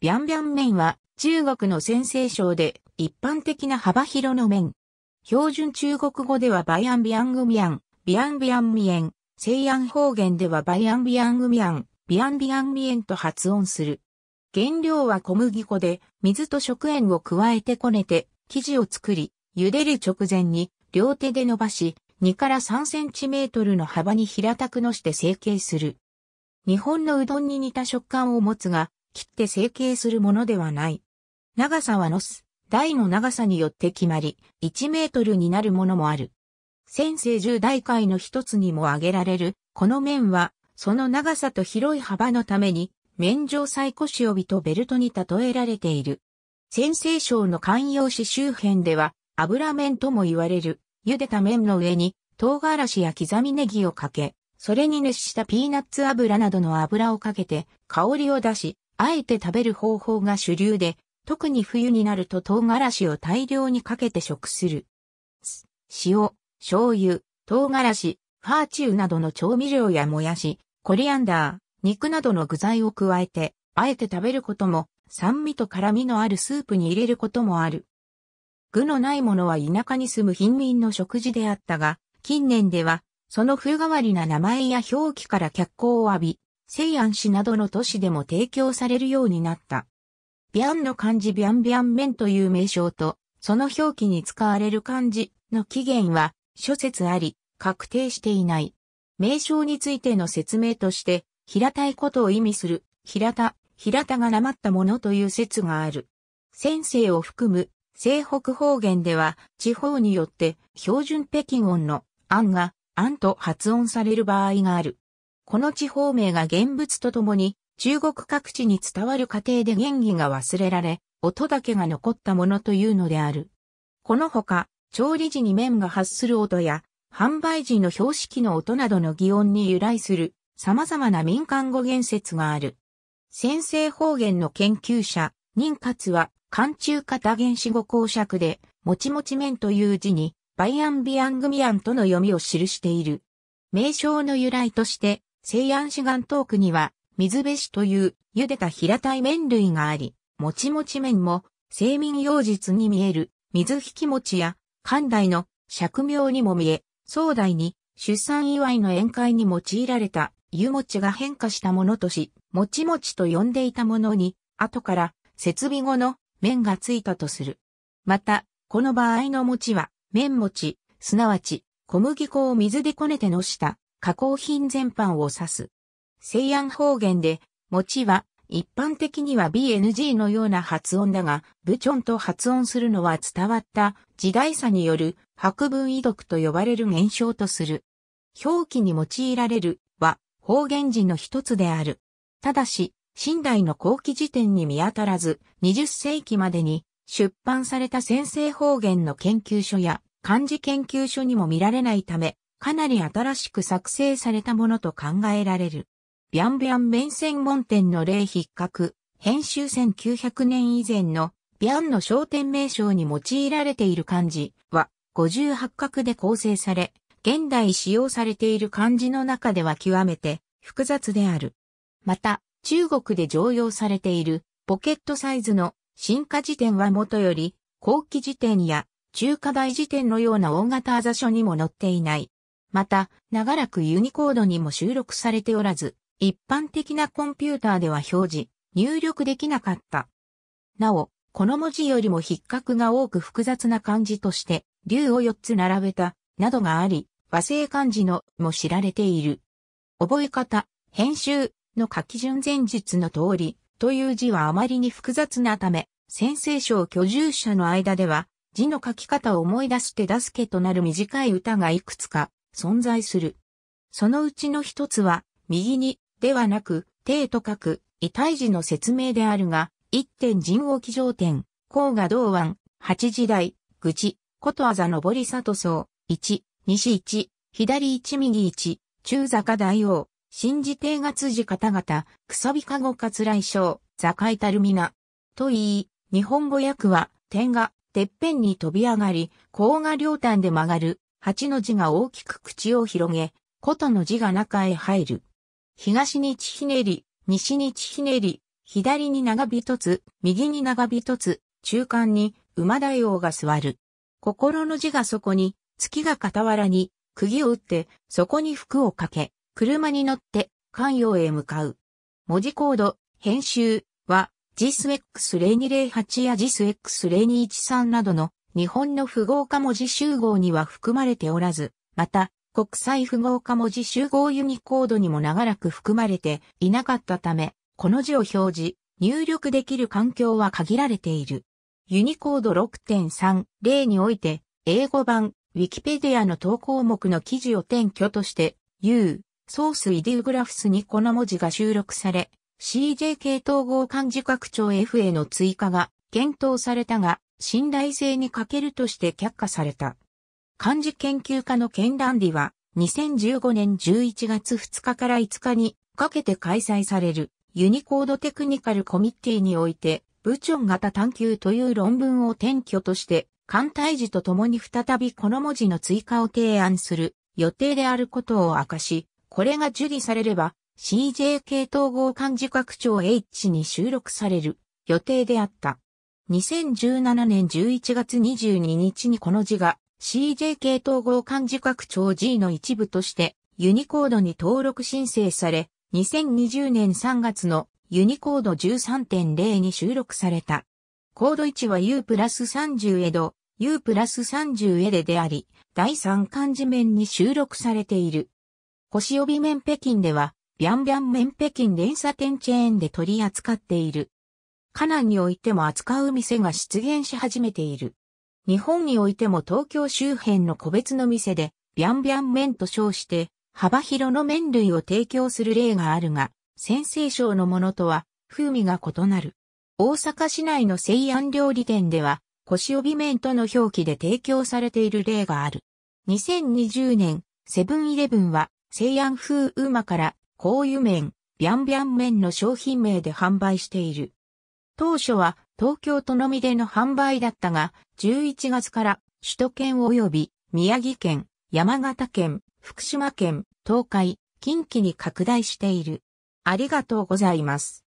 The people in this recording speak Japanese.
ビャンビャン麺は中国の先生省で一般的な幅広の麺。標準中国語ではバイアンビアングミアン、ビアンビアンミエン、西安方言ではバイアンビアングミアン、ビアンビアンミエンと発音する。原料は小麦粉で水と食塩を加えてこねて生地を作り、茹でる直前に両手で伸ばし、2から3センチメートルの幅に平たくのして成形する。日本のうどんに似た食感を持つが、切って成形するものではない。長さはノス、台の長さによって決まり、1メートルになるものもある。先世十大会の一つにも挙げられる、この面は、その長さと広い幅のために、面上最古詩帯とベルトに例えられている。先生省の観葉紙周辺では、油面とも言われる、茹でた面の上に、唐辛子や刻みネギをかけ、それに熱したピーナッツ油などの油をかけて、香りを出し、あえて食べる方法が主流で、特に冬になると唐辛子を大量にかけて食する。塩、醤油、唐辛子、ファーチューなどの調味料やもやし、コリアンダー、肉などの具材を加えて、あえて食べることも、酸味と辛味のあるスープに入れることもある。具のないものは田舎に住む貧民の食事であったが、近年では、その風変わりな名前や表記から脚光を浴び、西安市などの都市でも提供されるようになった。ビャンの漢字ビャンビャン麺という名称と、その表記に使われる漢字の起源は諸説あり、確定していない。名称についての説明として、平たいことを意味する、平田、平田がなまったものという説がある。先生を含む西北方言では地方によって標準北京音の案が案と発音される場合がある。この地方名が現物とともに、中国各地に伝わる過程で原義が忘れられ、音だけが残ったものというのである。このほか、調理時に麺が発する音や、販売時の標識の音などの擬音に由来する様々な民間語言説がある。先生方言の研究者、任勝は、漢中型原子語公爵で、もちもち麺という字に、バイアンビアングミアンとの読みを記している。名称の由来として、西安市岩東区には、水辺市という茹でた平たい麺類があり、もちもち麺も、生民用実に見える水引き餅や、寛大の釈明にも見え、壮大に出産祝いの宴会に用いられた湯餅が変化したものとし、もちもちと呼んでいたものに、後から設備後の麺がついたとする。また、この場合の餅は、麺餅、すなわち小麦粉を水でこねてのした加工品全般を指す。西安方言で、餅は、一般的には BNG のような発音だが、ブチョンと発音するのは伝わった時代差による白文遺読と呼ばれる現象とする。表記に用いられるは方言字の一つである。ただし、新代の後期辞典に見当たらず、20世紀までに出版された先生方言の研究書や漢字研究書にも見られないため、かなり新しく作成されたものと考えられる。ビャンビャン面専門店の例筆格、編集1900年以前のビャンの商店名称に用いられている漢字は58画で構成され、現代使用されている漢字の中では極めて複雑である。また、中国で常用されているポケットサイズの進化辞典はもとより後期辞典や中華大辞典のような大型座書にも載っていないまた、長らくユニコードにも収録されておらず、一般的なコンピューターでは表示、入力できなかった。なお、この文字よりも筆格が多く複雑な漢字として、竜を4つ並べた、などがあり、和製漢字のも知られている。覚え方、編集の書き順前述の通り、という字はあまりに複雑なため、先生賞居住者の間では、字の書き方を思い出して助けとなる短い歌がいくつか存在する。そのうちの一つは、右に、ではなく、手と書く、異体字の説明であるが、一点人王起上点、甲賀道湾、八時代、愚痴、ことあざ上り里層、一、西一、左一右一、中坂大王、新寺帝が辻方々、くさびかごかつ来将、坂井たるみな。と言い、日本語訳は、点が、てっぺんに飛び上がり、甲賀両端で曲がる、八の字が大きく口を広げ、琴の字が中へ入る。東にちひねり、西にちひねり、左に長び一つ、右に長び一つ、中間に馬大王が座る。心の字がそこに、月が傍らに、釘を打って、そこに服をかけ、車に乗って、関陽へ向かう。文字コード、編集は、JISX0208 や JISX0213 などの日本の符号化文字集合には含まれておらず、また、国際符号化文字集合ユニコードにも長らく含まれていなかったため、この字を表示、入力できる環境は限られている。ユニコード6 3例において、英語版、ウィキペディアの投稿目の記事を転居として、U、ソースイデュグラフスにこの文字が収録され、CJK 統合漢字拡張 F への追加が検討されたが、信頼性に欠けるとして却下された。漢字研究家のケンランディは、2015年11月2日から5日にかけて開催されるユニコードテクニカルコミッティにおいて、部長型探求という論文を転居として、艦隊時とともに再びこの文字の追加を提案する予定であることを明かし、これが受理されれば CJK 統合漢字拡張 H に収録される予定であった。2017年11月22日にこの字が CJK 統合漢字拡張 G の一部としてユニコードに登録申請され、2020年3月のユニコード13.0に収録された。コード1は U プラス30エド、U プラス30エデであり、第3漢字面に収録されている。腰帯面北京では、ビャンビャン面北京連鎖店チェーンで取り扱っている。カナンにおいても扱う店が出現し始めている。日本においても東京周辺の個別の店で、ビャンビャン麺と称して、幅広の麺類を提供する例があるが、先生省のものとは、風味が異なる。大阪市内の西安料理店では、腰帯麺との表記で提供されている例がある。2020年、セブンイレブンは、西安風馬から、香油麺、ビャンビャン麺の商品名で販売している。当初は東京都のみでの販売だったが、11月から首都圏及び宮城県、山形県、福島県、東海、近畿に拡大している。ありがとうございます。